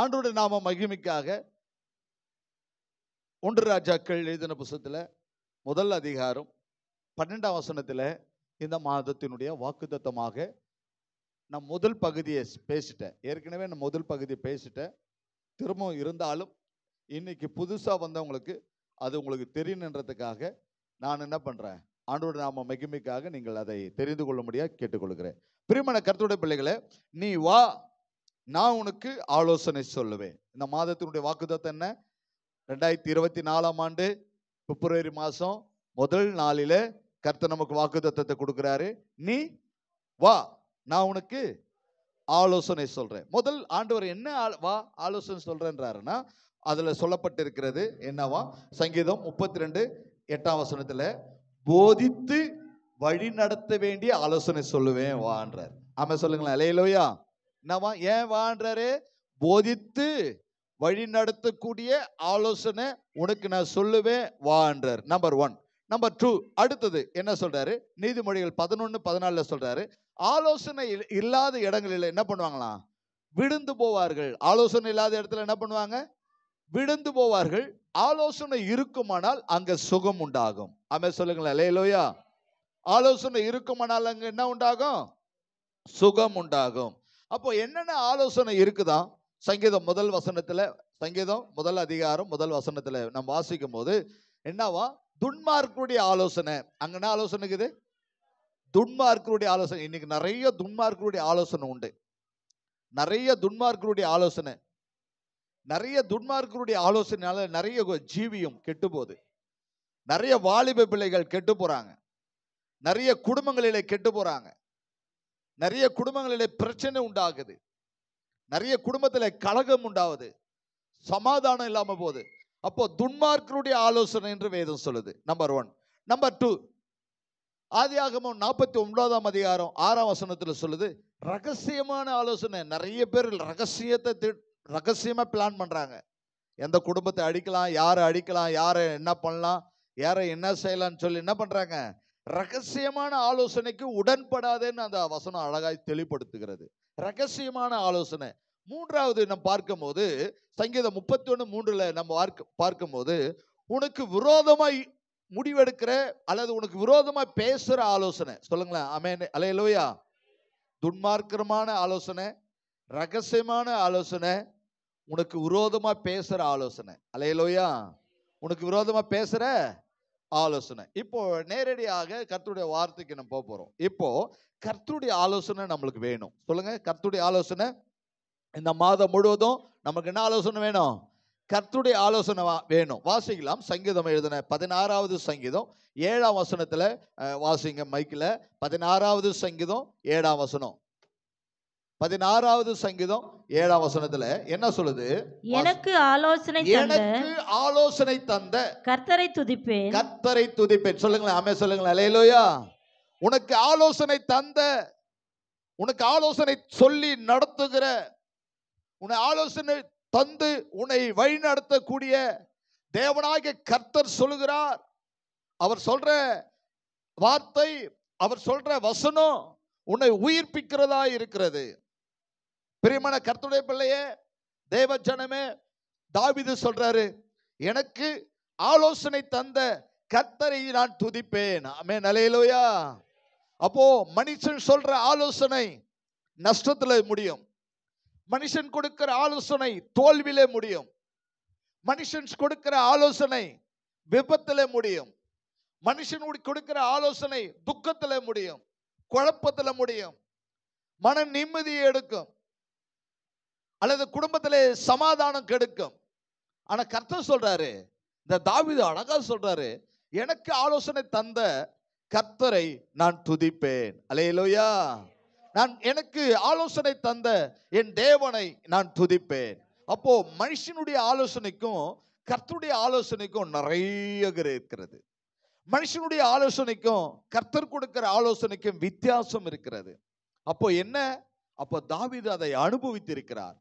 ஆண்டோட நாம மகிமைக்காக ஒன்று ராஜாக்கள் எழுதின புஸ்தத்தில் முதல் அதிகாரம் பன்னெண்டாம் வசனத்தில் இந்த மாதத்தினுடைய வாக்குத்தமாக நான் முதல் பகுதியை பேசிட்டேன் ஏற்கனவே நான் முதல் பகுதியை பேசிட்டேன் திரும்பவும் இருந்தாலும் இன்னைக்கு புதுசாக வந்தவங்களுக்கு அது உங்களுக்கு தெரியணுன்றதுக்காக நான் என்ன பண்ணுறேன் ஆண்டோட நாம மகிமைக்காக நீங்கள் அதை தெரிந்து கொள்ள முடியாது கேட்டுக்கொள்கிறேன் பிரிமண கருத்துடைய பிள்ளைகளை நீ வா நான் உனக்கு ஆலோசனை சொல்லுவேன் இந்த மாதத்தினுடைய வாக்குதத்தம் என்ன ரெண்டாயிரத்தி இருபத்தி நாலாம் ஆண்டு பிப்ரவரி மாதம் முதல் நாளில் கர்த்தர் நமக்கு வாக்குதத்தத்தை கொடுக்குறாரு நீ வா நான் உனக்கு ஆலோசனை சொல்கிறேன் முதல் ஆண்டவர் என்ன வா ஆலோசனை சொல்கிறேன்றாருன்னா அதில் சொல்லப்பட்டிருக்கிறது என்னவா சங்கீதம் முப்பத்தி ரெண்டு எட்டாம் வசனத்தில் போதித்து வழி நடத்த வேண்டிய ஆலோசனை சொல்லுவேன் வான்றார் ஆமாம் சொல்லுங்களேன் அலையிலோயா என்னவா ஏன் வான்றாரு போதித்து வழி நடத்தக்கூடிய ஆலோசனை உனக்கு நான் சொல்லுவேன் வான்றார் நம்பர் ஒன் நம்பர் டூ அடுத்தது என்ன சொல்றாரு நீதிமொழிகள் பதினொன்று பதினாலில் சொல்றாரு ஆலோசனை இல்லாத இடங்களில் என்ன பண்ணுவாங்களாம் விழுந்து போவார்கள் ஆலோசனை இல்லாத இடத்துல என்ன பண்ணுவாங்க விழுந்து போவார்கள் ஆலோசனை இருக்குமானால் அங்க சுகம் உண்டாகும் அமே சொல்லுங்களேன் லேலோயா ஆலோசனை இருக்குமானால் அங்க என்ன உண்டாகும் சுகம் உண்டாகும் அப்போ என்னென்ன ஆலோசனை இருக்குதா சங்கீதம் முதல் வசனத்தில் சங்கீதம் முதல் அதிகாரம் முதல் வசனத்தில் நம்ம வாசிக்கும் போது என்னவா துன்மார்க்குடைய ஆலோசனை அங்கே என்ன ஆலோசனை இருக்குது துன்மார்க்கருடைய ஆலோசனை இன்னைக்கு நிறைய துன்மார்க்கருடைய ஆலோசனை உண்டு நிறைய துன்மார்க்கருடைய ஆலோசனை நிறைய துன்மார்க்கருடைய ஆலோசனையால் நிறைய ஜீவியம் கெட்டு போகுது நிறைய வாலிப பிள்ளைகள் கெட்டு போறாங்க நிறைய குடும்பங்களிலே கெட்டு போறாங்க நிறைய குடும்பங்களிலே பிரச்சனை உண்டாகுது நிறைய குடும்பத்தில் கழகம் உண்டாவது சமாதானம் இல்லாமல் போகுது அப்போ துன்மார்க்கருடைய ஆலோசனை என்று வேதம் சொல்லுது நம்பர் ஒன் நம்பர் டூ ஆதி ஆகமும் நாற்பத்தி ஒன்பதாம் அதிகாரம் ஆறாம் வசனத்தில் சொல்லுது ரகசியமான ஆலோசனை நிறைய பேர் ரகசியத்தை ரகசியமாக பிளான் பண்ணுறாங்க எந்த குடும்பத்தை அடிக்கலாம் யாரை அடிக்கலாம் யாரை என்ன பண்ணலாம் யாரை என்ன செய்யலாம்னு சொல்லி என்ன பண்ணுறாங்க ரகசியமான ஆலோசனைக்கு உடன்படாதேன்னு அந்த வசனம் அழகாய் தெளிப்படுத்துகிறது ரகசியமான ஆலோசனை மூன்றாவது நம்ம பார்க்கும்போது சங்கீதம் முப்பத்தி ஒன்று மூன்றில் நம்ம பார்க்க பார்க்கும்போது உனக்கு விரோதமாய் முடிவெடுக்கிற அல்லது உனக்கு விரோதமாக பேசுகிற ஆலோசனை சொல்லுங்களேன் அமேன் அலையலோயா துன்மார்க்கரமான ஆலோசனை ரகசியமான ஆலோசனை உனக்கு விரோதமாக பேசுகிற ஆலோசனை அலையலோயா உனக்கு விரோதமாக பேசுகிற ஆலோசனை இப்போ நேரடியாக கர்த்தருடைய வார்த்தைக்கு நம்ம போக போகிறோம் இப்போ கர்த்தருடைய ஆலோசனை நம்மளுக்கு வேணும் சொல்லுங்க கர்த்தருடைய ஆலோசனை இந்த மாதம் முழுவதும் நமக்கு என்ன ஆலோசனை வேணும் கர்த்துடைய ஆலோசனை வேணும் வாசிக்கலாம் சங்கீதம் எழுதின பதினாறாவது சங்கீதம் ஏழாம் வசனத்தில் வாசிங்க மைக்கில் பதினாறாவது சங்கீதம் ஏழாம் வசனம் பதினாறாவது சங்கீதம் ஏழாம் வசனத்துல என்ன சொல்லுது எனக்கு ஆலோசனை எனக்கு ஆலோசனை தந்த கர்த்தரை துதிப்பேன் கர்த்தரை துதிப்பேன் சொல்லுங்களேன் அமே சொல்லுங்களேன் அலையலோயா உனக்கு ஆலோசனை தந்த உனக்கு ஆலோசனை சொல்லி நடத்துகிற உன்னை ஆலோசனை தந்து உன்னை வழி நடத்தக்கூடிய தேவனாகிய கர்த்தர் சொல்லுகிறார் அவர் சொல்ற வார்த்தை அவர் சொல்ற வசனம் உன்னை உயிர்ப்பிக்கிறதா இருக்கிறது பிரியமான கர்த்துடைய பிள்ளையே தேவ ஜனமே தாவிது சொல்றாரு எனக்கு ஆலோசனை தந்த கர்த்தரை நான் துதிப்பேன் அமே நலையிலோயா அப்போ மனுஷன் சொல்ற ஆலோசனை நஷ்டத்துல முடியும் மனுஷன் கொடுக்கிற ஆலோசனை தோல்வியில முடியும் மனுஷன் கொடுக்கிற ஆலோசனை விபத்துல முடியும் மனுஷன் கொடுக்கிற ஆலோசனை துக்கத்துல முடியும் குழப்பத்துல முடியும் மன நிம்மதியை எடுக்கும் அல்லது குடும்பத்திலே சமாதானம் கெடுக்கும் ஆனால் கர்த்தர் சொல்றாரு இந்த தாவிது அழகா சொல்றாரு எனக்கு ஆலோசனை தந்த கர்த்தரை நான் துதிப்பேன் அலையலோயா நான் எனக்கு ஆலோசனை தந்த என் தேவனை நான் துதிப்பேன் அப்போ மனுஷனுடைய ஆலோசனைக்கும் கர்த்தருடைய ஆலோசனைக்கும் நிறைய இருக்கிறது மனுஷனுடைய ஆலோசனைக்கும் கர்த்தர் கொடுக்கிற ஆலோசனைக்கும் வித்தியாசம் இருக்கிறது அப்போ என்ன அப்போ தாவிது அதை அனுபவித்திருக்கிறார்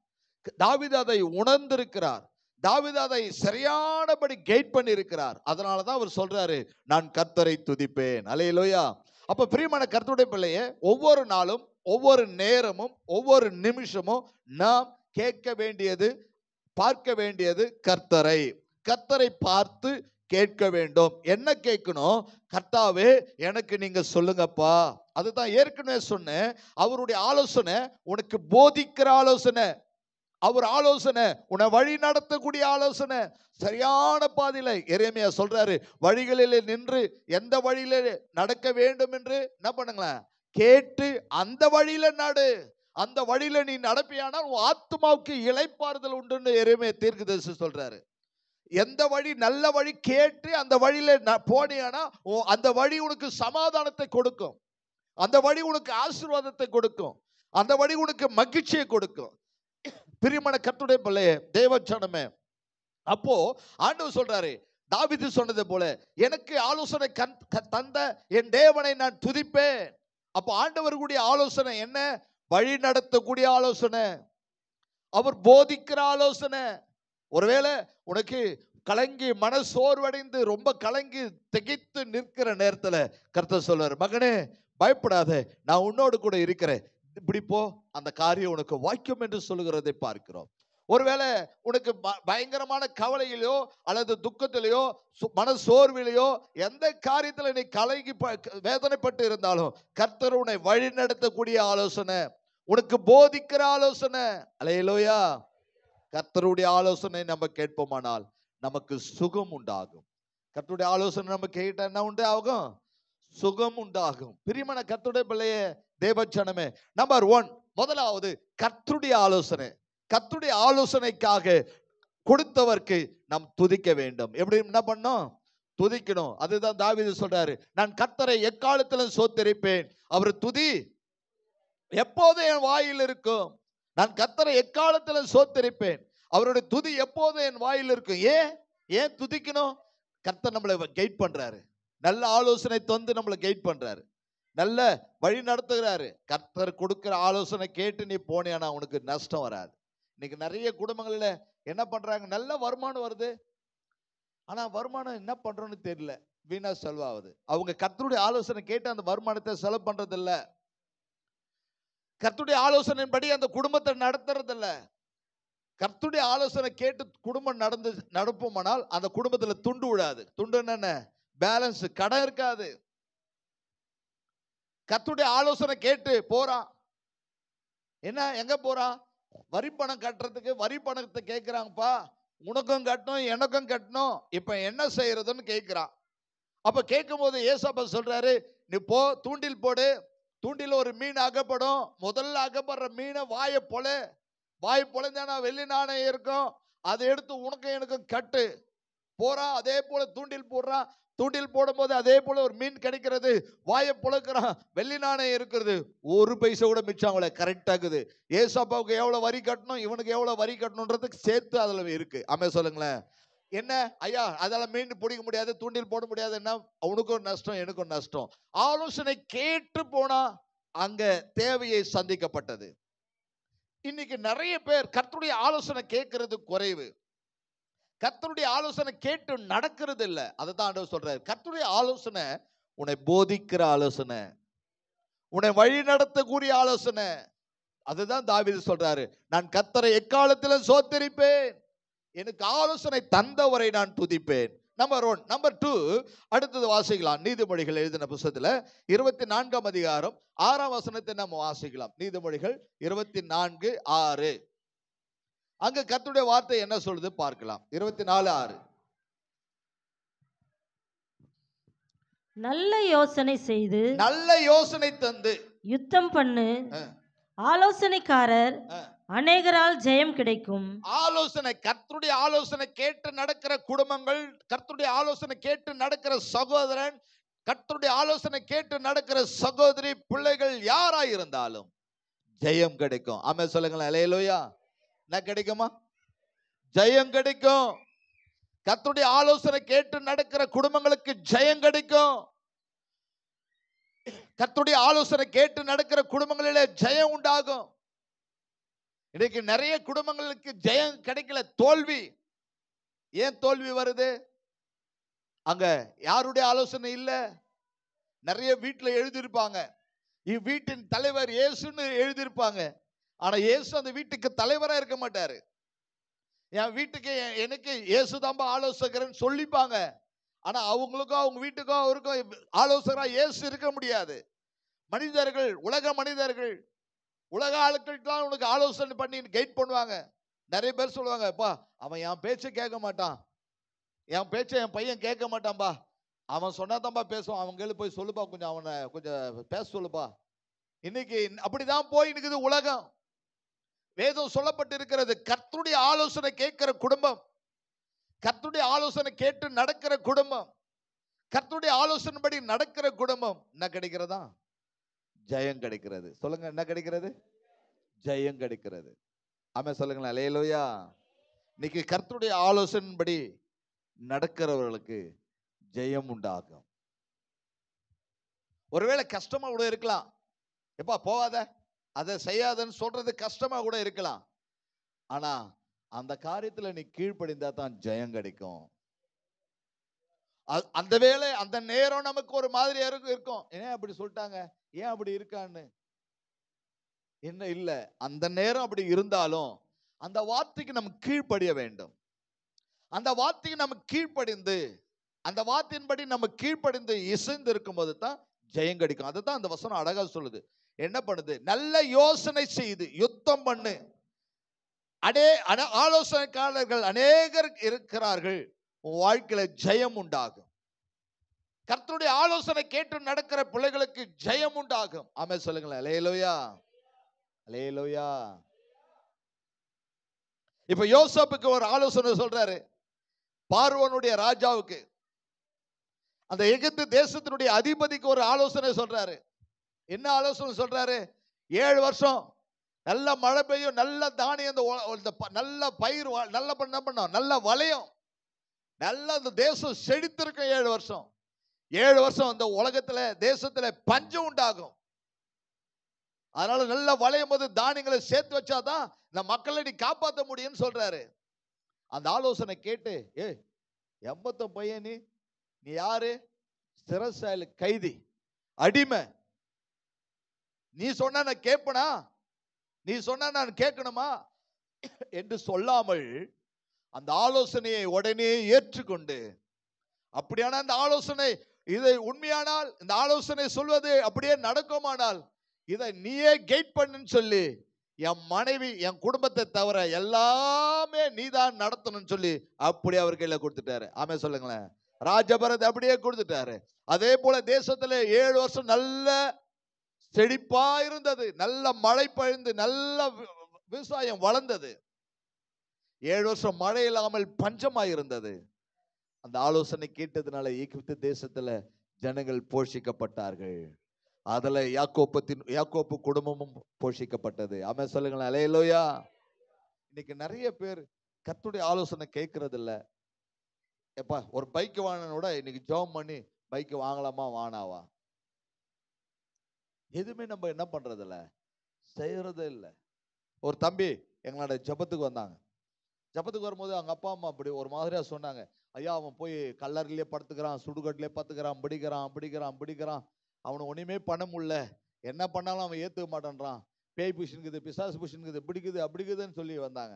தாவித அதை உணர்ந்திருக்கிறார் தாவித அதை சரியானபடி கெயிட் பண்ணியிருக்கிறார் அதனால தான் அவர் சொல்றாரு நான் கர்த்தரை துதிப்பேன் அலையிலோயா அப்போ பிரியமான கர்த்தருடைய பிள்ளையே ஒவ்வொரு நாளும் ஒவ்வொரு நேரமும் ஒவ்வொரு நிமிஷமும் நாம் கேட்க வேண்டியது பார்க்க வேண்டியது கர்த்தரை கர்த்தரை பார்த்து கேட்க வேண்டும் என்ன கேட்கணும் கர்த்தாவே எனக்கு நீங்க சொல்லுங்கப்பா அதுதான் ஏற்கனவே சொன்னேன் அவருடைய ஆலோசனை உனக்கு போதிக்கிற ஆலோசனை அவர் ஆலோசனை உன்னை வழி நடத்தக்கூடிய ஆலோசனை சரியான பாதையில் இறைமையா சொல்றாரு வழிகளில் நின்று எந்த வழியில நடக்க வேண்டும் என்று என்ன பண்ணுங்களேன் கேட்டு அந்த வழியில நடு அந்த வழியில நீ நடப்பியானால் உன் ஆத்மாவுக்கு இழைப்பாறுதல் உண்டுன்னு இறைமையை தீர்க்கு தரிசி சொல்றாரு எந்த வழி நல்ல வழி கேட்டு அந்த வழியில போனியானா அந்த வழி உனக்கு சமாதானத்தை கொடுக்கும் அந்த வழி உனக்கு ஆசீர்வாதத்தை கொடுக்கும் அந்த வழி உனக்கு மகிழ்ச்சியை கொடுக்கும் பிரியமான கத்துடைய பிள்ளையே தேவச்சனமே அப்போ ஆண்டவர் சொல்றாரு தாவிது சொன்னது போல எனக்கு ஆலோசனை தந்த என் தேவனை நான் துதிப்பேன் அப்போ ஆண்டவர் கூடிய ஆலோசனை என்ன வழி நடத்தக்கூடிய ஆலோசனை அவர் போதிக்கிற ஆலோசனை ஒருவேளை உனக்கு கலங்கி மன சோர்வடைந்து ரொம்ப கலங்கி திகைத்து நிற்கிற நேரத்தில் கருத்தை சொல்வார் மகனே பயப்படாத நான் உன்னோடு கூட இருக்கிறேன் இப்படி போ அந்த காரியம் உனக்கு வாய்க்கும் என்று சொல்லுகிறதை பார்க்கிறோம் ஒருவேளை உனக்கு பயங்கரமான கவலையிலையோ அல்லது துக்கத்திலேயோ மன சோர்விலையோ எந்த காரியத்தில் நீ கலைக்கு வேதனைப்பட்டு இருந்தாலும் கர்த்தர் உன்னை வழி நடத்தக்கூடிய ஆலோசனை உனக்கு போதிக்கிற ஆலோசனை அலையலோயா கர்த்தருடைய ஆலோசனை நம்ம கேட்போமானால் நமக்கு சுகம் உண்டாகும் கர்த்தருடைய ஆலோசனை நம்ம கேட்டால் என்ன உண்டு ஆகும் சுகம் உண்டாகும் பிரிமன கத்துடைய பிள்ளைய தேவச்சனமே நம்பர் ஒன் முதலாவது கர்த்துடைய ஆலோசனை கர்த்துடைய ஆலோசனைக்காக கொடுத்தவர்க்கு நாம் துதிக்க வேண்டும் எப்படி என்ன பண்ணோம் துதிக்கணும் அதுதான் தாவிது சொல்றாரு நான் கத்தரை எக்காலத்திலும் சோத்தரிப்பேன் அவர் துதி எப்போதும் என் வாயில் இருக்கும் நான் கத்தரை எக்காலத்திலும் சோத்தரிப்பேன் அவருடைய துதி எப்போதும் என் வாயில் இருக்கும் ஏன் ஏன் துதிக்கணும் கர்த்தர் நம்மளை கைட் பண்றாரு நல்ல ஆலோசனை தந்து நம்மளை கைட் பண்றாரு நல்ல வழி நடத்துகிறாரு கர்த்தர் கொடுக்குற ஆலோசனை கேட்டு நீ போனேன்னா உனக்கு நஷ்டம் வராது இன்னைக்கு நிறைய குடும்பங்களில் என்ன பண்ணுறாங்க நல்ல வருமானம் வருது ஆனால் வருமானம் என்ன பண்ணுறோன்னு தெரியல வீணா செலவாகுது அவங்க கர்த்தருடைய ஆலோசனை கேட்டு அந்த வருமானத்தை செலவு பண்ணுறதில்ல கர்த்துடைய ஆலோசனையின்படி அந்த குடும்பத்தை நடத்துறதில்ல கர்த்துடைய ஆலோசனை கேட்டு குடும்பம் நடந்து நடப்போமானால் அந்த குடும்பத்தில் துண்டு விழாது துண்டு என்னென்ன பேலன்ஸ் கடன் இருக்காது கத்துடைய ஆலோசனை கேட்டு போறான் என்ன எங்க போறான் வரி பணம் கட்டுறதுக்கு வரி பணத்தை கேட்குறாங்கப்பா உனக்கும் கட்டணும் எனக்கும் கட்டணும் இப்போ என்ன செய்யறதுன்னு கேட்குறான் அப்போ கேட்கும்போது ஏசப்பா சொல்றாரு நீ போ தூண்டில் போடு தூண்டில் ஒரு மீன் அகப்படும் முதல்ல அகப்படுற மீனை வாயை பொல வாய் பொழந்தானா வெள்ளி நாணயம் இருக்கும் அதை எடுத்து உனக்கும் எனக்கும் கட்டு போறான் அதே போல தூண்டில் போடுறான் தூண்டில் போடும்போது அதே போல ஒரு மீன் கிடைக்கிறது வாயை புழக்கிறான் வெள்ளி நாணயம் இருக்கிறது ஒரு பைசா கூட மிச்சம் அவளை கரெக்டாகுது ஏசாப்பாவுக்கு எவ்வளோ வரி கட்டணும் இவனுக்கு எவ்வளோ வரி கட்டணுன்றதுக்கு சேர்த்து அதில் இருக்கு அமே சொல்லுங்களேன் என்ன ஐயா அதால் மீன் பிடிக்க முடியாது தூண்டில் போட முடியாது என்ன அவனுக்கும் நஷ்டம் எனக்கும் நஷ்டம் ஆலோசனை கேட்டு போனா அங்க தேவையை சந்திக்கப்பட்டது இன்னைக்கு நிறைய பேர் கர்த்தருடைய ஆலோசனை கேட்கறது குறைவு கர்த்தருடைய ஆலோசனை கேட்டு நடக்கிறது இல்லை அதை தான் ஆண்டவர் சொல்றாரு கர்த்தருடைய ஆலோசனை உன்னை போதிக்கிற ஆலோசனை உன்னை வழி நடத்தக்கூடிய ஆலோசனை அதுதான் தாவிது சொல்றாரு நான் கத்தரை எக்காலத்தில் சோத்தரிப்பேன் எனக்கு ஆலோசனை தந்தவரை நான் துதிப்பேன் நம்பர் ஒன் நம்பர் டூ அடுத்தது வாசிக்கலாம் நீதிமொழிகள் எழுதின புஸ்தத்தில் இருபத்தி நான்காம் அதிகாரம் ஆறாம் வசனத்தை நம்ம வாசிக்கலாம் நீதிமொழிகள் இருபத்தி நான்கு ஆறு அங்க கத்துடைய வார்த்தை என்ன சொல்லுது பார்க்கலாம் இருபத்தி நாலு ஆறு நல்ல யோசனை செய்து நல்ல யோசனை தந்து யுத்தம் பண்ணு ஆலோசனைக்காரர் அநேகரால் ஜெயம் கிடைக்கும் ஆலோசனை கர்த்தருடைய ஆலோசனை கேட்டு நடக்கிற குடும்பங்கள் கர்த்தருடைய ஆலோசனை கேட்டு நடக்கிற சகோதரன் கர்த்தருடைய ஆலோசனை கேட்டு நடக்கிற சகோதரி பிள்ளைகள் யாராயிருந்தாலும் ஜெயம் கிடைக்கும் ஆமே சொல்லுங்களேன் அலையலோயா என்ன கிடைக்குமா ஜெயம் கிடைக்கும் கத்துடைய ஆலோசனை கேட்டு நடக்கிற குடும்பங்களுக்கு ஜெயம் கிடைக்கும் கத்துடைய ஆலோசனை கேட்டு நடக்கிற குடும்பங்களில ஜெயம் உண்டாகும் இன்னைக்கு நிறைய குடும்பங்களுக்கு ஜெயம் கிடைக்கல தோல்வி ஏன் தோல்வி வருது அங்க யாருடைய ஆலோசனை இல்லை நிறைய வீட்டில் எழுதியிருப்பாங்க இவ்வீட்டின் தலைவர் இயேசுன்னு எழுதியிருப்பாங்க ஆனால் இயேசு அந்த வீட்டுக்கு தலைவராக இருக்க மாட்டார் என் வீட்டுக்கு எனக்கு இயேசு தான் ஆலோசகர்னு சொல்லிப்பாங்க ஆனால் அவங்களுக்கோ அவங்க வீட்டுக்கோ அவருக்கும் ஆலோசகராக இயேசு இருக்க முடியாது மனிதர்கள் உலக மனிதர்கள் உலக ஆட்கள்லாம் உனக்கு ஆலோசனை பண்ணி கைட் பண்ணுவாங்க நிறைய பேர் சொல்லுவாங்க அப்பா அவன் என் பேச்சை கேட்க மாட்டான் என் பேச்சை என் பையன் கேட்க மாட்டான்பா அவன் சொன்னாதான்பா பேசுவான் கேள்வி போய் சொல்லுப்பா கொஞ்சம் அவனை கொஞ்சம் பேச சொல்லுப்பா இன்னைக்கு அப்படிதான் போய் நிற்குது உலகம் வேதம் சொல்லப்பட்டிருக்கிறது கர்த்துடைய ஆலோசனை கேட்கிற குடும்பம் கர்த்துடைய ஆலோசனை கேட்டு நடக்கிற குடும்பம் ஆலோசனை படி நடக்கிற குடும்பம் என்ன கிடைக்கிறதா ஜெயம் கிடைக்கிறது சொல்லுங்க என்ன கிடைக்கிறது ஜெயம் கிடைக்கிறது ஆமா சொல்லுங்களேன் லேலோயா இன்னைக்கு கர்த்துடைய படி நடக்கிறவர்களுக்கு ஜெயம் உண்டாகும் ஒருவேளை கஷ்டமா கூட இருக்கலாம் எப்பா போவாத அதை செய்யாதன்னு சொல்றது கஷ்டமா கூட இருக்கலாம் ஆனா அந்த காரியத்துல நீ கீழ்ப்படிந்தா தான் ஜெயம் கிடைக்கும் அந்த வேலை அந்த நேரம் நமக்கு ஒரு மாதிரியா இருக்கும் இருக்கும் ஏன் அப்படி சொல்லிட்டாங்க ஏன் அப்படி இருக்கான்னு என்ன இல்லை அந்த நேரம் அப்படி இருந்தாலும் அந்த வார்த்தைக்கு நம்ம கீழ்ப்படிய வேண்டும் அந்த வார்த்தைக்கு நம்ம கீழ்ப்படிந்து அந்த வார்த்தையின்படி நம்ம கீழ்ப்படிந்து இசைந்து இருக்கும்போது தான் ஜெயம் கிடைக்கும் அதுதான் அந்த வசனம் அழகா சொல்லுது என்ன பண்ணுது நல்ல யோசனை செய்து யுத்தம் பண்ணு அடே அன ஆலோசனைக்காரர்கள் அநேகர் இருக்கிறார்கள் உன் வாழ்க்கையில ஜெயம் உண்டாகும் கர்த்தருடைய ஆலோசனை கேட்டு நடக்கிற பிள்ளைகளுக்கு ஜெயம் உண்டாகும் ஆமே சொல்லுங்களேன் அலையலோயா அலையலோயா இப்ப யோசப்புக்கு ஒரு ஆலோசனை சொல்றாரு பார்வனுடைய ராஜாவுக்கு அந்த எகிப்து தேசத்தினுடைய அதிபதிக்கு ஒரு ஆலோசனை சொல்றாரு என்ன ஆலோசனை சொல்றாரு ஏழு வருஷம் நல்ல மழை பெய்யும் நல்ல தானியம் இந்த நல்ல பயிர் நல்ல பண்ண பண்ணும் நல்ல வளையும் நல்ல அந்த தேசம் செழித்திருக்கும் ஏழு வருஷம் ஏழு வருஷம் இந்த உலகத்துல தேசத்துல பஞ்சம் உண்டாகும் அதனால நல்லா வளையும் போது தானியங்களை சேர்த்து வச்சாதான் இந்த மக்களை நீ காப்பாற்ற முடியும்னு சொல்றாரு அந்த ஆலோசனை கேட்டு ஏ எம்பத்த பையன் நீ நீ யாரு சிறசாயல் கைதி அடிமை நீ சொன்னா நான் கேட்பனா நீ சொன்னா நான் கேட்கணுமா என்று சொல்லாமல் அந்த ஆலோசனையை உடனே ஏற்றுக்கொண்டு அப்படியான அந்த ஆலோசனை இதை உண்மையானால் இந்த ஆலோசனை சொல்வது அப்படியே நடக்குமானால் இதை நீயே கெயிட் பண்ணுன்னு சொல்லி என் மனைவி என் குடும்பத்தை தவிர எல்லாமே நீ தான் நடத்தணும்னு சொல்லி அப்படி அவர் கையில் கொடுத்துட்டாரு ஆமே சொல்லுங்களேன் ராஜபரத் அப்படியே கொடுத்துட்டாரு அதே போல தேசத்துல ஏழு வருஷம் நல்ல செழிப்பா இருந்தது நல்ல மழை பழுந்து நல்ல விவசாயம் வளர்ந்தது ஏழு வருஷம் மழை இல்லாமல் பஞ்சமா இருந்தது அந்த ஆலோசனை கேட்டதுனால எகிப்து தேசத்துல ஜனங்கள் போஷிக்கப்பட்டார்கள் அதுல யாக்கோப்பத்தின் யாக்கோப்பு குடும்பமும் போஷிக்கப்பட்டது அமை சொல்லுங்களேன் இல்லையா இன்னைக்கு நிறைய பேர் கத்துடைய ஆலோசனை கேட்கறது இல்லை எப்பா ஒரு பைக் வாங்கினோட இன்னைக்கு ஜோம் பண்ணி பைக் வாங்கலாமா வானாவா எதுவுமே நம்ம என்ன பண்ணுறதில்ல செய்கிறதே இல்லை ஒரு தம்பி எங்களோட ஜபத்துக்கு வந்தாங்க ஜபத்துக்கு வரும்போது அவங்க அப்பா அம்மா அப்படி ஒரு மாதிரியாக சொன்னாங்க ஐயா அவன் போய் கல்லறிலே படுத்துக்கிறான் சுடுகட்டிலே பத்துக்கிறான் பிடிக்கிறான் பிடிக்கிறான் பிடிக்கிறான் அவனை ஒன்றுமே பண்ண முடியல என்ன பண்ணாலும் அவன் ஏற்றுக்க மாட்டேன்றான் பேய் புஷனுக்குது பிசாசு புஷனுக்குது பிடிக்குது அப்படிக்குதுன்னு சொல்லி வந்தாங்க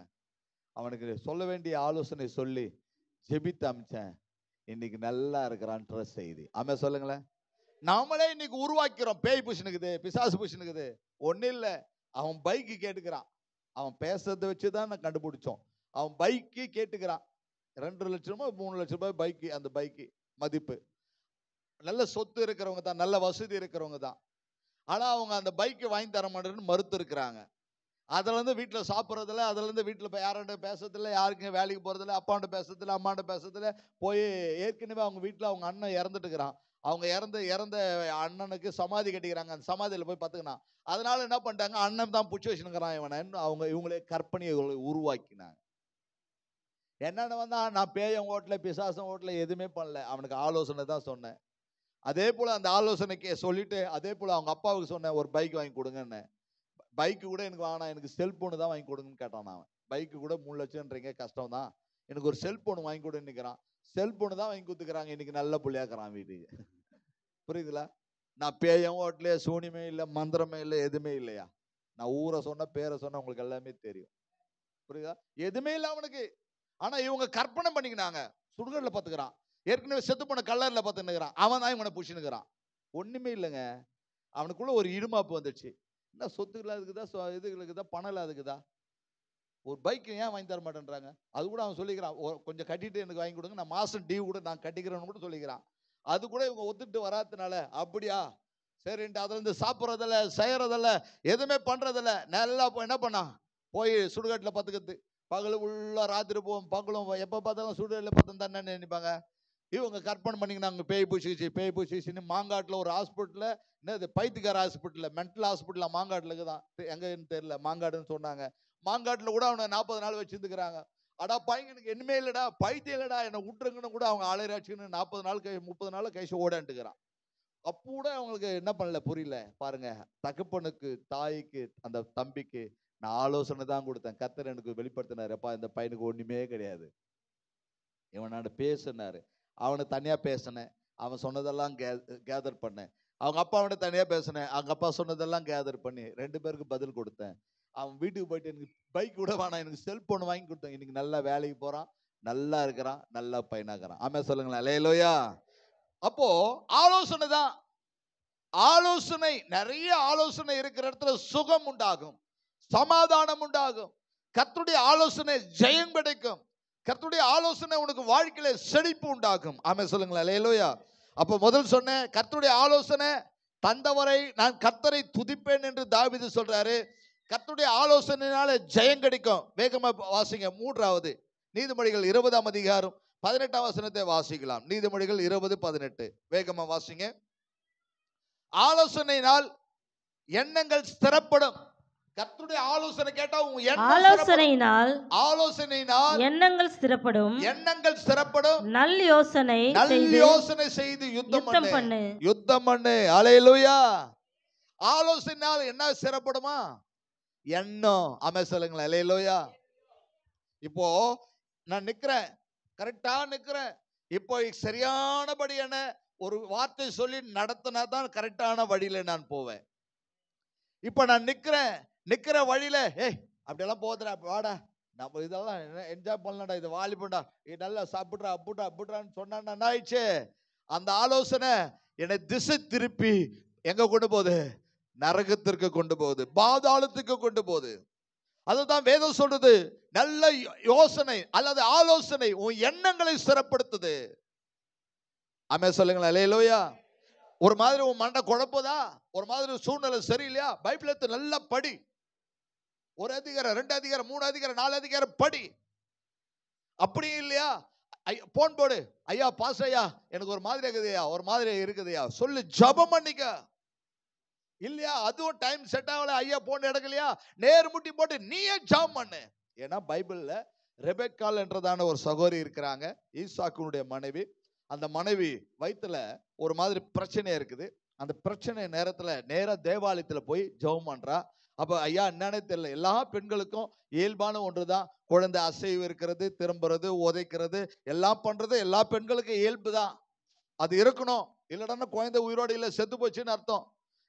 அவனுக்கு சொல்ல வேண்டிய ஆலோசனை சொல்லி ஜெபித்து அமிச்சேன் இன்னைக்கு நல்லா இருக்கிறான்ற செய்தி ஆமாம் சொல்லுங்களேன் நாமளே இன்னைக்கு உருவாக்கிறோம் பேய் புஷனுக்குது பிசாசு புஷனுக்குது ஒன்றும் இல்லை அவன் பைக்கு கேட்டுக்கிறான் அவன் பேசுறதை வச்சு தான் நான் கண்டுபிடிச்சோம் அவன் பைக்கு கேட்டுக்கிறான் ரெண்டு லட்ச ரூபாய் மூணு லட்ச ரூபாய் பைக்கு அந்த பைக்கு மதிப்பு நல்ல சொத்து இருக்கிறவங்க தான் நல்ல வசதி இருக்கிறவங்க தான் ஆனால் அவங்க அந்த பைக்கை வாங்கி தர மாட்டேன்னு மறுத்து இருக்கிறாங்க அதிலேருந்து வீட்டில் சாப்பிட்றதில்ல அதுலேருந்து வீட்டில் இப்போ யார்கிட்ட பேசுறதில்ல யாருக்கும் வேலைக்கு போகிறதில்ல அப்பாண்ட பேசுறதில்ல அம்மாண்ட பேசுறதில்ல போய் ஏற்கனவே அவங்க வீட்டில் அவங்க அண்ணன் இறந்துட்டுக்கிறான் அவங்க இறந்து இறந்த அண்ணனுக்கு சமாதி கட்டிக்கிறாங்க அந்த சமாதியில் போய் பார்த்துக்கினான் அதனால என்ன பண்ணிட்டாங்க அண்ணன் தான் பிடிச்சி வச்சுனுக்கிறான் இவனை அவங்க இவங்களே கற்பனையை உருவாக்கினாங்க என்னென்ன வந்தா நான் பேயம் ஓட்டல பிசாசம் ஓட்டல எதுவுமே பண்ணல அவனுக்கு ஆலோசனை தான் சொன்னேன் அதே போல் அந்த ஆலோசனைக்கு சொல்லிவிட்டு அதே போல் அவங்க அப்பாவுக்கு சொன்னேன் ஒரு பைக் வாங்கி கொடுங்கன்னு பைக்கு கூட எனக்கு வாங்கினா எனக்கு செல்ஃபோனு தான் வாங்கி கொடுங்கன்னு கேட்டான் அவன் பைக்கு கூட மூணு லட்சம்ன்றீங்க கஷ்டம் தான் எனக்கு ஒரு செல்போனு வாங்கி கொடுன்னு நிற்கிறான் செல்ஃபோனு தான் வாங்கி கொடுத்துக்கிறாங்க இன்னைக்கு நல்ல பிள்ளையாக்குறான் வீட்டுக்கு புரியுதுங்களா நான் பேயம் ஓட்டலையே சூனியமே இல்லை மந்திரமே இல்லை எதுவுமே இல்லையா நான் ஊரை சொன்ன பேரை சொன்ன உங்களுக்கு எல்லாமே தெரியும் புரியுதா எதுவுமே இல்லை அவனுக்கு ஆனால் இவங்க கற்பனை பண்ணிக்கினாங்க சுடுகரில் பார்த்துக்கிறான் ஏற்கனவே செத்து போன கல்லரில் பார்த்துக்கிறான் அவன் தான் இவனை பிடிச்சினுக்கிறான் ஒன்றுமே இல்லைங்க அவனுக்குள்ள ஒரு இருமாப்பு வந்துடுச்சு என்ன சொத்துக்கெல்லாம் இருக்குதா சொ இதுகளுக்கு தான் பணம் அதுக்குதா ஒரு பைக் ஏன் வாங்கி தர மாட்டேன்றாங்க அது கூட அவன் சொல்லிக்கிறான் கொஞ்சம் கட்டிட்டு எனக்கு வாங்கி கொடுங்க நான் மாதம் டீவ் கூட நான் கட்டிக்கிறேன்னு கூட சொல்லிக்கிறான் அது கூட இவங்க ஒத்துட்டு வராதுனால அப்படியா சரின்ட்டு இருந்து சாப்பிட்றதில்ல செய்கிறதில்ல எதுவுமே பண்ணுறதில்ல நல்லா என்ன பண்ணான் போய் சுடுகாட்டில் பார்த்துக்கிறது பகல் உள்ள ராத்திரி போவோம் பகலும் எப்போ பார்த்தாலும் சுடுகாட்டில் பார்த்தோம் தானே நினைப்பாங்க இவங்க கற்பனை பண்ணிக்கினாங்க பேய் பூசிச்சு பேய் பூசிச்சுன்னு மாங்காட்டில் ஒரு ஹாஸ்பிட்டலில் இது பைத்தியக்கார ஹாஸ்பிட்டலில் மென்டல் ஹாஸ்பிட்டலில் மாங்காட்டில் தான் எங்கேன்னு தெரியல மாங்காடுன்னு சொன்னாங்க மாங்காட்டில் கூட அவனை நாற்பது நாள் வச்சுருந்துக்கிறாங்க அடா பையனுக்கு என்னமே இல்லைடா பைத்தியம் இல்லைடா என்னை விட்டுருங்கன்னு கூட அவங்க ஆளையராட்சின்னு நாற்பது நாள் கை முப்பது நாள் கைசி ஓடாண்டுக்கிறான் அப்போ கூட அவங்களுக்கு என்ன பண்ணல புரியல பாருங்க தகப்பனுக்கு தாய்க்கு அந்த தம்பிக்கு நான் ஆலோசனை தான் கொடுத்தேன் கத்தர் எனக்கு வெளிப்படுத்தினாருப்பா இந்த பையனுக்கு ஒன்றுமே கிடையாது இவன் நான் பேசினாரு அவனை தனியாக பேசினேன் அவன் சொன்னதெல்லாம் கே கேதர் பண்ணேன் அவங்க அப்பா அவனை தனியாக பேசினேன் அவங்க அப்பா சொன்னதெல்லாம் கேதர் பண்ணி ரெண்டு பேருக்கு பதில் கொடுத்தேன் அவன் வீட்டுக்கு போயிட்டு எனக்கு பைக் கூட வேணாம் எனக்கு செல்ஃபோன் வாங்கி கொடுத்தேன் இன்னைக்கு நல்லா வேலைக்கு போகிறான் நல்லா இருக்கிறான் நல்லா பயனாகிறான் ஆமாம் சொல்லுங்களேன் அலையலோயா அப்போ ஆலோசனை தான் ஆலோசனை நிறைய ஆலோசனை இருக்கிற இடத்துல சுகம் உண்டாகும் சமாதானம் உண்டாகும் கத்துடைய ஆலோசனை ஜெயம் கிடைக்கும் கர்த்துடைய ஆலோசனை உனக்கு வாழ்க்கையில செழிப்பு உண்டாகும் ஆமே சொல்லுங்களேன் லேலோயா அப்போ முதல் சொன்னேன் கர்த்தருடைய ஆலோசனை தந்தவரை நான் கர்த்தரை துதிப்பேன் என்று தாவிது சொல்றாரு கர்த்தருடைய ஆலோசனையினால ஜெயம் கிடைக்கும் வேகமா வாசிங்க மூன்றாவது நீதிமொழிகள் இருபதாம் அதிகாரம் பதினெட்டாம் வசனத்தை வாசிக்கலாம் நீதிமொழிகள் இருபது பதினெட்டு வேகமா வாசிங்க ஆலோசனையினால் எண்ணங்கள் ஸ்திரப்படும் கர்த்தருடைய ஆலோசனை கேட்டா உங்க ஆலோசனையினால் ஆலோசனையினால் எண்ணங்கள் சிறப்படும் எண்ணங்கள் சிறப்படும் நல்ல யோசனை நல்ல யோசனை செய்து யுத்தம் பண்ணு யுத்தம் பண்ணு அலையலூயா ஆலோசனையால் என்ன சிறப்படுமா எண்ணம் அமை சொல்லுங்களேன் அலையலூயா இப்போ நான் நிக்கிறேன் கரெக்டா நிக்கிறேன் இப்போ சரியானபடி என்ன ஒரு வார்த்தை சொல்லி நடத்தினா தான் கரெக்டான வழியில நான் போவேன் இப்போ நான் நிக்கிறேன் நிற்கிற வழியில ஏய் அப்படியெல்லாம் போதுடா வாடா நம்ம இதெல்லாம் என்ஜாய் பண்ணலடா இது வாலிபண்டா இது நல்லா சாப்பிட்றா அப்புட்றா அப்புட்றான்னு சொன்னா ஆயிடுச்சு அந்த ஆலோசனை என்னை திசை திருப்பி எங்க கொண்டு போகுது நரகத்திற்கு கொண்டு போகுது பாதாளத்துக்கு கொண்டு போகுது அதுதான் வேதம் சொல்றது நல்ல யோசனை அல்லது ஆலோசனை உன் எண்ணங்களை சிறப்படுத்துது அமே சொல்லுங்களேன் இல்லையிலோயா ஒரு மாதிரி உன் மண்டை குழப்பதா ஒரு மாதிரி சூழ்நிலை சரியில்லையா பைபிள் எடுத்து நல்லா படி ஒரு அதிகாரம் ரெண்டு அதிகாரம் மூணு அதிகாரம் நாலு அதிகாரம் படி அப்படி இல்லையா போன் போடு ஐயா பாஸ் ஐயா எனக்கு ஒரு மாதிரி இருக்குதுயா ஒரு மாதிரி இருக்குதுயா சொல்லு ஜபம் பண்ணிக்க இல்லையா அதுவும் டைம் செட் ஆகல ஐயா போன் எடுக்கலையா நேர் முட்டி போட்டு நீயே ஜபம் பண்ணு ஏன்னா பைபிளில் ரெபெக்கால் என்றதான ஒரு சகோதரி இருக்கிறாங்க ஈசாக்குனுடைய மனைவி அந்த மனைவி வயிற்றுல ஒரு மாதிரி பிரச்சனை இருக்குது அந்த பிரச்சனை நேரத்தில் நேராக தேவாலயத்தில் போய் ஜெபம் பண்ணுறா அப்போ ஐயா என்னன்னு தெரியல எல்லா பெண்களுக்கும் இயல்பான ஒன்று தான் குழந்தை அசைவு இருக்கிறது திரும்புறது உதைக்கிறது எல்லாம் பண்ணுறது எல்லா பெண்களுக்கும் இயல்பு தான் அது இருக்கணும் இல்லைன்னா குழந்தை உயிரோடு இல்லை செத்து போச்சுன்னு அர்த்தம்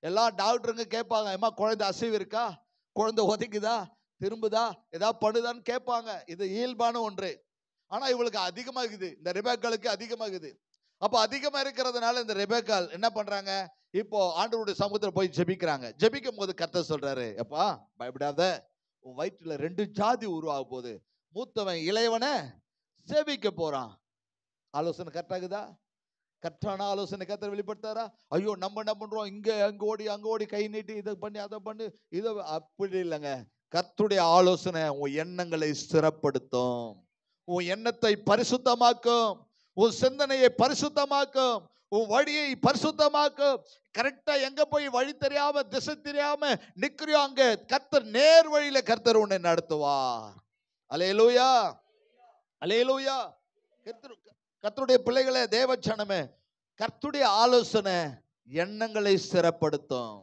எல்லா டாக்டருங்க கேட்பாங்க ஏமா குழந்தை அசைவு இருக்கா குழந்தை உதைக்குதா திரும்புதா எதா பண்ணுதான்னு கேட்பாங்க இது இயல்பான ஒன்று ஆனால் இவளுக்கு அதிகமாகுது இந்த ரிபேக்களுக்கு அதிகமாகுது அப்போ அதிகமாக இருக்கிறதுனால இந்த ரிபேக்கால் என்ன பண்ணுறாங்க இப்போ ஆண்டவருடைய சமூகத்தில் போய் ஜெபிக்கிறாங்க ஜெபிக்கும் போது கர்த்தர் சொல்றாரு எப்பா பயப்படாத உன் வயிற்றுல ரெண்டு ஜாதி உருவாக போகுது மூத்தவன் இளையவனை சேவிக்க போறான் ஆலோசனை கரெக்டாகுதா கரெக்டான ஆலோசனை கத்தர் வெளிப்படுத்தாரா ஐயோ நம்ம என்ன பண்றோம் இங்க அங்க ஓடி அங்க ஓடி கை நீட்டி இதை பண்ணி அதை பண்ணு இதை அப்படி இல்லைங்க கத்துடைய ஆலோசனை உன் எண்ணங்களை சிறப்படுத்தும் உன் எண்ணத்தை பரிசுத்தமாக்கும் உன் சிந்தனையை பரிசுத்தமாக்கும் உன் வழியை பரிசுத்தமாக்க கரெக்டாக எங்கே போய் வழி தெரியாமல் திசை தெரியாமல் நிக்கிறியோ அங்கே கர்த்தர் நேர் வழியில கர்த்தர் உன்னை நடத்துவா அலையலூயா அலையலூயா கர்த்தர் கர்த்தருடைய பிள்ளைகளை தேவச்சனமே கர்த்துடைய ஆலோசனை எண்ணங்களை சிறப்படுத்தும்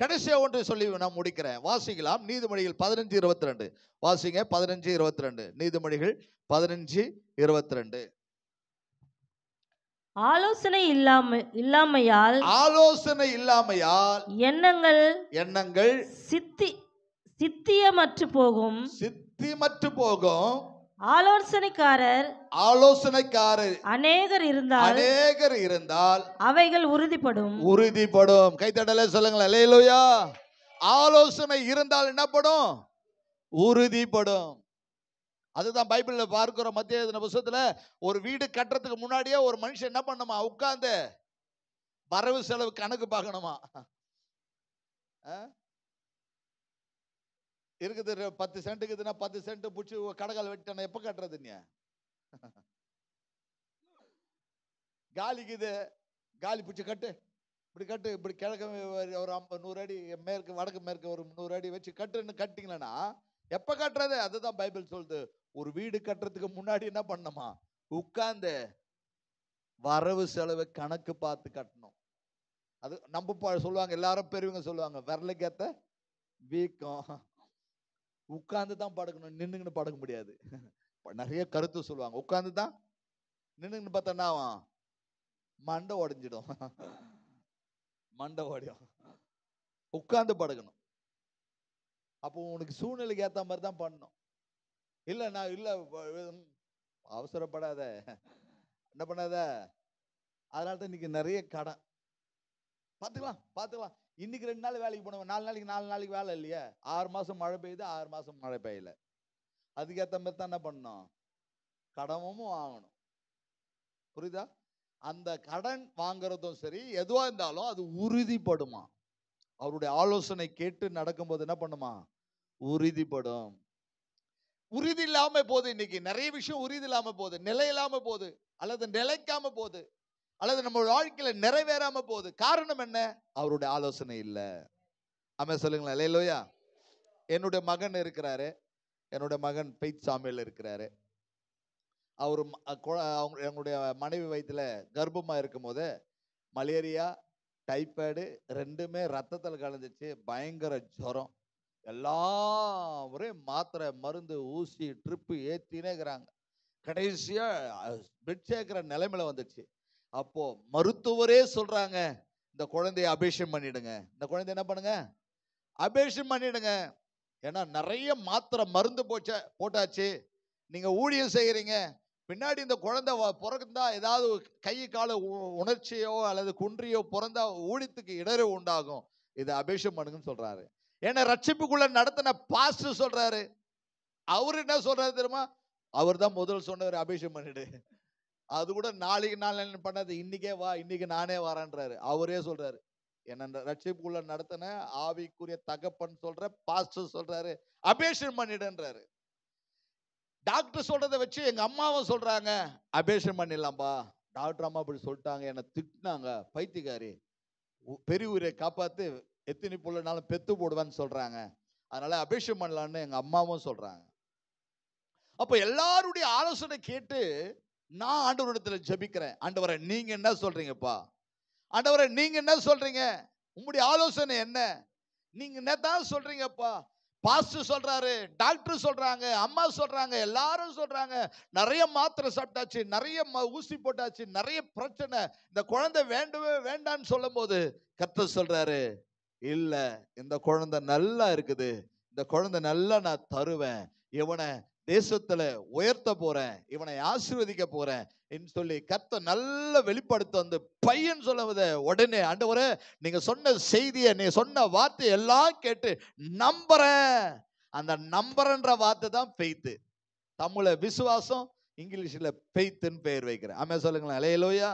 கடைசியாக ஒன்று சொல்லி நான் முடிக்கிறேன் வாசிக்கலாம் நீதிமொழிகள் பதினஞ்சு இருபத்தி ரெண்டு வாசிங்க பதினஞ்சு இருபத்தி ரெண்டு நீதிமொழிகள் பதினஞ்சு இருபத்தி ரெண்டு ஆலோசனை இல்லாம இல்லாமையால் ஆலோசனை இல்லாமையால் எண்ணங்கள் எண்ணங்கள் சித்தி சித்தியமற்று போகும் சித்தியமற்று போகும் ஆலோசனைக்காரர் ஆலோசனைக்காரர் அநேகர் இருந்தால் அநேகர் இருந்தால் அவைகள் உறுதிப்படும் உறுதிப்படும் கைத்தடல சொல்லுங்களேன் அலையலோயா ஆலோசனை இருந்தால் என்னப்படும் உறுதிப்படும் அதுதான் பைபிளில் பார்க்குற மத்திய புத்தகத்தில் ஒரு வீடு கட்டுறதுக்கு முன்னாடியே ஒரு மனுஷன் என்ன பண்ணுமா உட்காந்து வரவு செலவு கணக்கு பார்க்கணுமா இருக்குது பத்து சென்ட் பத்து சென்ட் பிடிச்சி கடகால் வெட்டான எப்போ கட்டுறது நீ காலிக்குது காலி பிடிச்சி கட்டு இப்படி கட்டு இப்படி கிழக்கு ஒரு ஐம்பது நூறு அடி மேற்கு வடக்கு மேற்கு ஒரு நூறு அடி வச்சு கட்டுன்னு கட்டிங்களேன்னா எப்போ கட்டுறது அதுதான் பைபிள் சொல்லுது ஒரு வீடு கட்டுறதுக்கு முன்னாடி என்ன பண்ணணுமா உட்கார்ந்து வரவு செலவு கணக்கு பார்த்து கட்டணும் அது நம்ம சொல்லுவாங்க எல்லாரும் பெரியவங்க சொல்லுவாங்க விரலுக்கேத்த வீக்கம் உட்கார்ந்து தான் படுக்கணும் நின்றுங்கன்னு படுக்க முடியாது நிறைய கருத்து சொல்லுவாங்க உட்கார்ந்து தான் நின்றுங்கன்னு பார்த்தோன்னா மண்டை உடஞ்சிடும் மண்டை ஓடியும் உட்கார்ந்து படுக்கணும் அப்போ உனக்கு சூழ்நிலைக்கு ஏற்ற மாதிரி தான் பண்ணும் இல்லை நான் இல்லை அவசரப்படாத என்ன பண்ணாத அதனால தான் இன்னைக்கு நிறைய கடன் பார்த்துக்கலாம் பார்த்துக்கலாம் இன்னைக்கு ரெண்டு நாள் வேலைக்கு போனவன் நாலு நாளைக்கு நாலு நாளைக்கு வேலை இல்லையா ஆறு மாதம் மழை பெய்யுது ஆறு மாதம் மழை பெய்யல அதுக்கேற்ற மாதிரி தான் என்ன பண்ணணும் கடமும் வாங்கணும் புரியுதா அந்த கடன் வாங்குறதும் சரி எதுவாக இருந்தாலும் அது உறுதிப்படுமா அவருடைய ஆலோசனை கேட்டு நடக்கும்போது என்ன பண்ணுமா உறுதிப்படும் உறுதி இல்லாம போகுது இன்னைக்கு நிறைய விஷயம் உறுதி இல்லாம போகுது நிலை இல்லாம போகுது அல்லது நிலைக்காம போகுது அல்லது நம்ம வாழ்க்கையில நிறைவேறாம போகுது காரணம் என்ன அவருடைய ஆலோசனை இல்லை ஆமா சொல்லுங்களேன் இல்லையா என்னுடைய மகன் இருக்கிறாரு என்னுடைய மகன் பெய்த் சாமியில் இருக்கிறாரு அவர் அவங்க எங்களுடைய மனைவி வயிற்றுல கர்ப்பமாக இருக்கும் போது மலேரியா டைப்பாய்டு ரெண்டுமே ரத்தத்தில் கலந்துச்சு பயங்கர ஜுரம் எல்லாமே மாத்திரை மருந்து ஊசி ட்ரிப்பு ஏற்றினேங்கிறாங்க கடைசியாக பெட் சேர்க்கிற நிலைமையில வந்துச்சு அப்போ மருத்துவரே சொல்றாங்க இந்த குழந்தைய அபேஷம் பண்ணிடுங்க இந்த குழந்தை என்ன பண்ணுங்க அபேஷம் பண்ணிடுங்க ஏன்னா நிறைய மாத்திரை மருந்து போச்ச போட்டாச்சு நீங்க ஊழியம் செய்கிறீங்க பின்னாடி இந்த குழந்தை பிறந்தா ஏதாவது கை கால உணர்ச்சியோ அல்லது குன்றியோ பிறந்தா ஊழித்துக்கு இடறு உண்டாகும் இது அபேஷம் பண்ணுங்கன்னு சொல்றாரு ஏன்னா ரட்சிப்புக்குள்ள நடத்தின பாஸ்ட் சொல்றாரு அவர் என்ன சொல்றாரு தெரியுமா அவர் தான் முதல் சொன்னவர் அபிஷேகம் பண்ணிடு அது கூட நாளைக்கு நாள் பண்ணாது இன்னைக்கே வா இன்னைக்கு நானே வரேன்றாரு அவரே சொல்றாரு என்ன ரட்சிப்புக்குள்ள நடத்தின ஆவிக்குரிய தகப்பன் சொல்ற பாஸ்டர் சொல்றாரு அபேஷன் பண்ணிடுன்றாரு டாக்டர் சொல்கிறத வச்சு எங்கள் அம்மாவும் சொல்கிறாங்க அபேஷன் பண்ணிடலாம்ப்பா டாக்டர் அம்மா அப்படி சொல்லிட்டாங்க என்னை திட்டினாங்க பைத்தியக்காரி பெரிய உயிரை காப்பாத்து எத்தனை பிள்ளைனாலும் பெத்து போடுவேன்னு சொல்கிறாங்க அதனால் அபேஷம் பண்ணலான்னு எங்கள் அம்மாவும் சொல்கிறாங்க அப்போ எல்லாருடைய ஆலோசனை கேட்டு நான் ஆண்டவரிடத்தில் ஜபிக்கிறேன் ஆண்டவரை நீங்கள் என்ன சொல்கிறீங்கப்பா ஆண்டவரை நீங்கள் என்ன சொல்கிறீங்க உங்களுடைய ஆலோசனை என்ன நீங்கள் என்னதான் சொல்றீங்கப்பா சொல்கிறீங்கப்பா பாஸ்டர் சொல்றாரு டாக்டர் சொல்றாங்க அம்மா சொல்றாங்க எல்லாரும் சொல்றாங்க நிறைய மாத்திரை சாப்பிட்டாச்சு நிறைய ஊசி போட்டாச்சு நிறைய பிரச்சனை இந்த குழந்தை வேண்டவே வேண்டான்னு சொல்லும் போது கத்த சொல்றாரு இல்ல இந்த குழந்தை நல்லா இருக்குது இந்த குழந்தை நல்லா நான் தருவேன் இவனை தேசத்துல உயர்த்த போறேன் இவனை ஆசிர்வதிக்க போறேன் சொல்லி கத்த நல்ல வெளிப்படுத்த வந்து பையன் சொல்லுவத உடனே ஆண்டவர நீங்க சொன்ன செய்தியை நீ சொன்ன வார்த்தை எல்லாம் கேட்டு நம்புற அந்த நம்புறன்ற வார்த்தை தான் பெய்த்து தமிழ விசுவாசம் இங்கிலீஷில் பெய்த்துன்னு பெயர் வைக்கிறேன் அமே சொல்லுங்களேன் அலையலோயா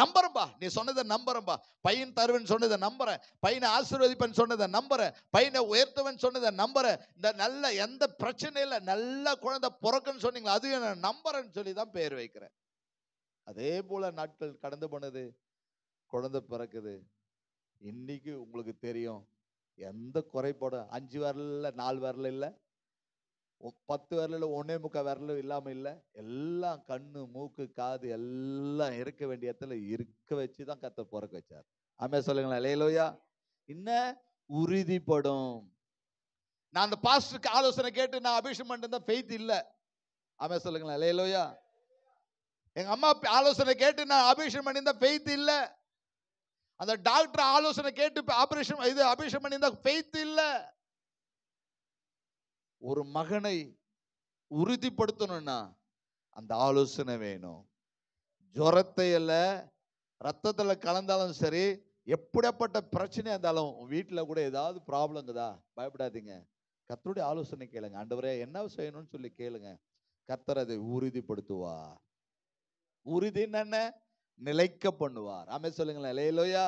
நம்பரும்பா நீ சொன்னதை நம்பரும்பா பையன் தருவன் சொன்னதை நம்புறேன் பையனை ஆசீர்வதிப்பன் சொன்னதை நம்புறேன் பையனை உயர்த்தவன் சொன்னதை நம்புறேன் இந்த நல்ல எந்த பிரச்சனையில் நல்ல குழந்தை பிறக்குன்னு சொன்னீங்களா அதையும் நான் நம்புறேன்னு சொல்லி தான் பேர் வைக்கிறேன் அதே போல நாட்கள் கடந்து போனது குழந்தை பிறக்குது இன்னைக்கு உங்களுக்கு தெரியும் எந்த குறைபாடும் அஞ்சு வரல நாலு வரல இல்லை பத்து விரலில் ஒன்றே முக்கால் விரலும் இல்லாமல் இல்லை எல்லாம் கண்ணு மூக்கு காது எல்லாம் இருக்க வேண்டிய இடத்துல இருக்க வச்சு தான் கத்த பிறக்க வச்சார் ஆமே சொல்லுங்களேன் இல்லையிலோயா என்ன உறுதிப்படும் நான் அந்த பாஸ்டருக்கு ஆலோசனை கேட்டு நான் அபிஷேகம் பண்ணிட்டு ஃபெய்த் இல்லை ஆமே சொல்லுங்களேன் இல்லையிலோயா எங்க அம்மா ஆலோசனை கேட்டு நான் அபிஷேகம் பண்ணியிருந்தா ஃபெய்த் இல்லை அந்த டாக்டர் ஆலோசனை கேட்டு ஆபரேஷன் இது அபிஷேகம் பண்ணியிருந்தா ஃபெய்த் இல்லை ஒரு மகனை உறுதிப்படுத்தணும்னா அந்த ஆலோசனை வேணும் ஜுரத்தை அல்ல ரத்தத்தில் கலந்தாலும் சரி எப்படியாப்பட்ட பிரச்சனையாக இருந்தாலும் வீட்டில் கூட ஏதாவது ப்ராப்ளங்குதா பயப்படாதீங்க கத்தருடைய ஆலோசனை கேளுங்க ஆண்டவரே என்ன செய்யணும்னு சொல்லி கேளுங்க கத்தர் அதை உறுதிப்படுத்துவா உறுதின்னு என்ன நிலைக்க பண்ணுவார் ஆமே சொல்லுங்களேன் இல்லையிலோயா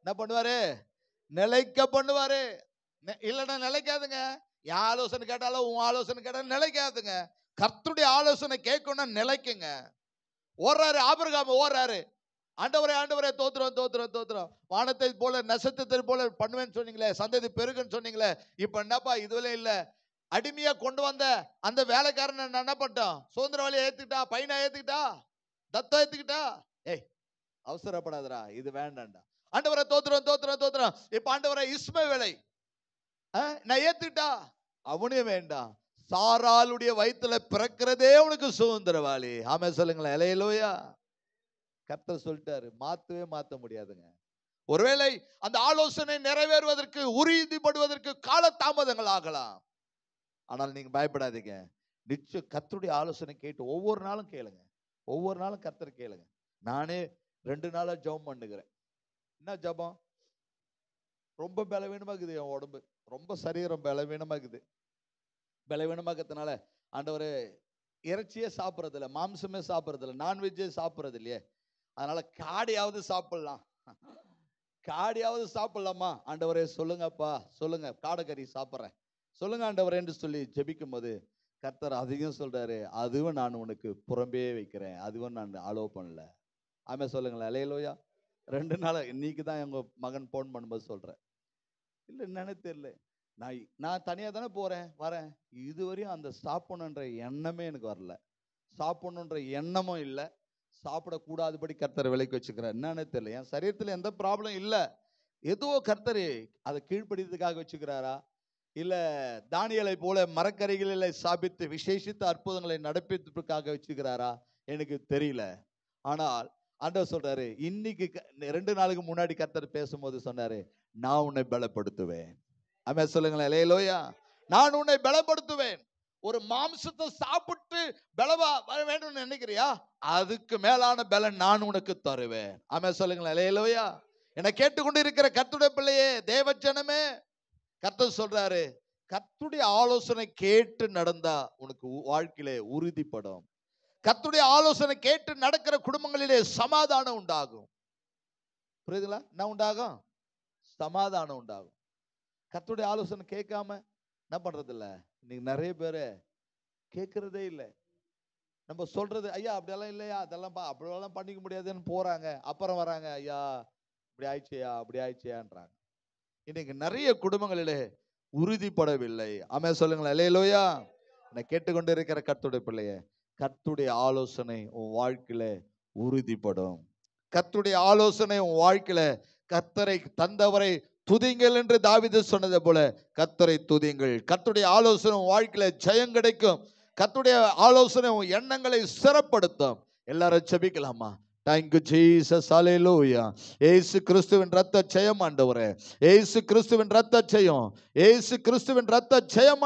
என்ன பண்ணுவாரு நிலைக்க பண்ணுவாரு இல்லைன்னா நிலைக்காதுங்க என் ஆலோசனை கேட்டாலும் உன் ஆலோசனை கேட்டாலும் நிலைக்காதுங்க கர்த்தருடைய ஆலோசனை கேட்கணும்னா நிலைக்குங்க ஓடுறாரு ஆபிரகாம ஓடுறாரு ஆண்டவரே ஆண்டவரே தோத்துறோம் தோத்துறோம் தோத்துறோம் வானத்தை போல நசத்தத்தை போல பண்ணுவேன்னு சொன்னீங்களே சந்ததி பெருகுன்னு சொன்னீங்களே இப்போ என்னப்பா இதுவரை இல்லை அடிமையாக கொண்டு வந்த அந்த வேலைக்காரனை நான் என்ன பண்ணிட்டோம் சுதந்திர சுதந்திரவாளியை ஏற்றுக்கிட்டா பையனை ஏற்றுக்கிட்டா தத்தம் ஏற்றுக்கிட்டா ஏய் அவசரப்படாதரா இது வேண்டாண்டா ஆண்டவரை தோத்துறோம் தோத்துறோம் தோத்துறோம் இப்போ ஆண்டவரை இஸ்ம வேலை நான் ஏத்துட்டா அவனே வேண்டாம் சாராளுடைய வயிற்றுல பிறக்கிறதே உனக்கு சுதந்திரவாளி ஆமே சொல்லுங்களேன் இலையிலோயா கர்த்தர் சொல்லிட்டாரு மாத்தவே மாத்த முடியாதுங்க ஒருவேளை அந்த ஆலோசனை நிறைவேறுவதற்கு உறுதிப்படுவதற்கு கால தாமதங்கள் ஆகலாம் ஆனால் நீங்க பயப்படாதீங்க நிச்சயம் கத்தருடைய ஆலோசனை கேட்டு ஒவ்வொரு நாளும் கேளுங்க ஒவ்வொரு நாளும் கத்தர் கேளுங்க நானே ரெண்டு நாளாக ஜபம் பண்ணுகிறேன் என்ன ஜபம் ரொம்ப இருக்குது என் உடம்பு ரொம்ப சரீரம் பலவீனமாக்குது பலவீனமாக்கிறதுனால ஆண்டவர் இறைச்சியே சாப்பிட்றதில்ல மாம்சமே சாப்பிட்றதில்ல நான்வெஜ்ஜே சாப்பிட்றது இல்லையே அதனால காடையாவது சாப்பிட்லாம் காடையாவது சாப்பிட்லாமா ஆண்டவரே சொல்லுங்கப்பா சொல்லுங்க காடைக்கறி சாப்பிட்றேன் சொல்லுங்க ஆண்டவரேன்னு சொல்லி ஜெபிக்கும் போது கர்த்தர் அதையும் சொல்றாரு அதுவும் நான் உனக்கு புறம்பே வைக்கிறேன் அதுவும் நான் அலோவ் பண்ணல ஆமாம் சொல்லுங்களேன் அலையலோயா ரெண்டு நாள் இன்னைக்கு தான் எங்கள் மகன் ஃபோன் பண்ணும்போது சொல்கிறேன் இல்லை என்னன்னு தெரியல நான் நான் தனியாக தானே போகிறேன் வரேன் இதுவரையும் அந்த சாப்பிடணுன்ற எண்ணமே எனக்கு வரல சாப்பிடணுன்ற எண்ணமும் இல்லை சாப்பிடக்கூடாதுபடி கர்த்தரை விலைக்கு வச்சுக்கிறேன் என்னன்னு தெரியல என் சரீரத்தில் எந்த ப்ராப்ளம் இல்லை ஏதோ கர்த்தர் அதை கீழ்ப்படித்ததுக்காக வச்சுக்கிறாரா இல்லை தானியலை போல மரக்கரைகளில் சாப்பித்து விசேஷித்த அற்புதங்களை நடப்பிப்பதற்காக வச்சுக்கிறாரா எனக்கு தெரியல ஆனால் ஆண்டவர் சொல்றாரு இன்னைக்கு ரெண்டு நாளுக்கு முன்னாடி கர்த்தர் பேசும்போது சொன்னாரு நான் உன்னை பலப்படுத்துவேன் ஆமே சொல்லுங்களேன் இல்லையிலோயா நான் உன்னை பலப்படுத்துவேன் ஒரு மாம்சத்தை சாப்பிட்டு பலவா வேணும்னு நினைக்கிறியா அதுக்கு மேலான பலன் நான் உனக்கு தருவேன் ஆமே சொல்லுங்களேன் இல்லையிலோயா என்னை கேட்டுக்கொண்டு இருக்கிற கத்துடைய பிள்ளையே தேவச்சனமே கர்த்தர் சொல்றாரு கத்துடைய ஆலோசனை கேட்டு நடந்தா உனக்கு வாழ்க்கையிலே உறுதிப்படும் கத்துடைய ஆலோசனை கேட்டு நடக்கிற குடும்பங்களிலே சமாதானம் உண்டாகும் புரியுதுங்களா என்ன உண்டாகும் சமாதானம் உண்டாகும் கத்துடைய ஆலோசனை கேட்காம என்ன பண்றது இல்லை இன்னைக்கு நிறைய பேர் கேட்கறதே இல்லை நம்ம சொல்றது ஐயா அப்படியெல்லாம் இல்லையா அதெல்லாம் அப்படியெல்லாம் பண்ணிக்க முடியாதுன்னு போறாங்க அப்புறம் வராங்க ஐயா இப்படி ஆயிடுச்சியா அப்படி ஆயிடுச்சியான்றாங்க இன்னைக்கு நிறைய குடும்பங்களிலே உறுதிப்படவில்லை ஆமே சொல்லுங்களேன் இல்லையிலோயா என்னை கேட்டுக்கொண்டு இருக்கிற கத்துடைய பிள்ளைய கத்துடைய ஆலோசனை உன் வாழ்க்கையில உறுதிப்படும் கத்துடைய ஆலோசனை உன் வாழ்க்கையில கத்தரை தந்தவரை துதிங்கள் என்று தாவித சொன்னதை போல கத்தரை துதிங்கள் கத்துடைய ஆலோசனை உன் வாழ்க்கையில ஜெயம் கிடைக்கும் கத்துடைய ஆலோசனை உன் எண்ணங்களை சிறப்படுத்தும் எல்லாரும் செபிக்கலாமா தேங்க்யூ ஜீசஸ் அலையலூயா ஏசு கிறிஸ்துவின் ரத்த ஜெயம் ஆண்டவரே ஏசு கிறிஸ்துவின் ரத்த ஜெயம் ஏசு கிறிஸ்துவின் ரத்த ஜெயம்